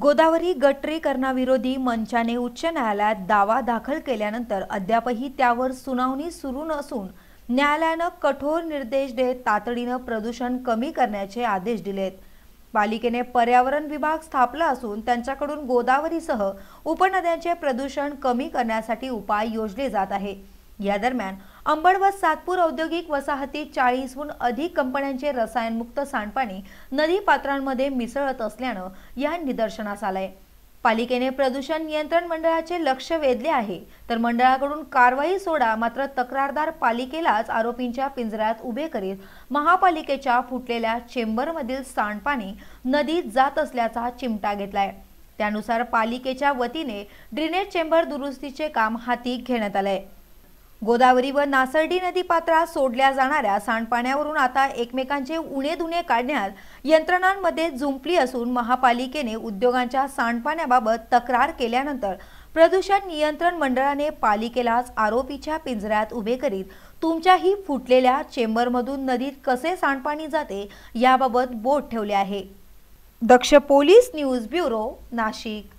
गोदावरी गटरीकरणाविरोधी मंचाने उच्च न्यायालयात दावा दाखल केल्यानंतर अद्यापही त्यावर सुनावणी सुरू नसून न्यायालयानं कठोर निर्देश देत तातडीनं प्रदूषण कमी करण्याचे आदेश दिलेत पालिकेने पर्यावरण विभाग स्थापला असून त्यांच्याकडून गोदावरीसह उपनद्यांचे प्रदूषण कमी करण्यासाठी उपाय योजले जात आहे या दरम्यान अंबड व सातपूर औद्योगिक वसाहतीत चाळीसहून अधिक कंपन्यांचे रसायनमुक्त सांडपाणी नदी पात्रांमध्ये मिसळत असल्यानं या निदर्शनास आलंय पालिकेने प्रदूषण नियंत्रण मंडळाचे लक्ष वेधले आहे तर मंडळाकडून कारवाई सोडा मात्र तक्रारदार पालिकेलाच आरोपींच्या पिंजऱ्यात उभे करीत महापालिकेच्या फुटलेल्या चेंबरमधील सांडपाणी नदीत जात असल्याचा चिमटा घेतलाय त्यानुसार पालिकेच्या वतीने ड्रेनेज चेंबर दुरुस्तीचे काम हाती घेण्यात आलंय गोदावरी व नासर्डी नदी पात्रात सोडल्या जाणाऱ्या सांडपाण्यावरून आता एकमेकांचे उणे धुणे काढण्यात यंत्रणांमध्ये जुंपली असून महापालिकेने उद्योगांच्या सांडपाण्याबाबत तक्रार केल्यानंतर प्रदूषण नियंत्रण मंडळाने पालिकेलाच आरोपीच्या पिंजऱ्यात उभे करीत तुमच्याही फुटलेल्या चेंबरमधून नदीत कसे सांडपाणी जाते याबाबत बोट ठेवले आहे Daksh police news bureau Nashik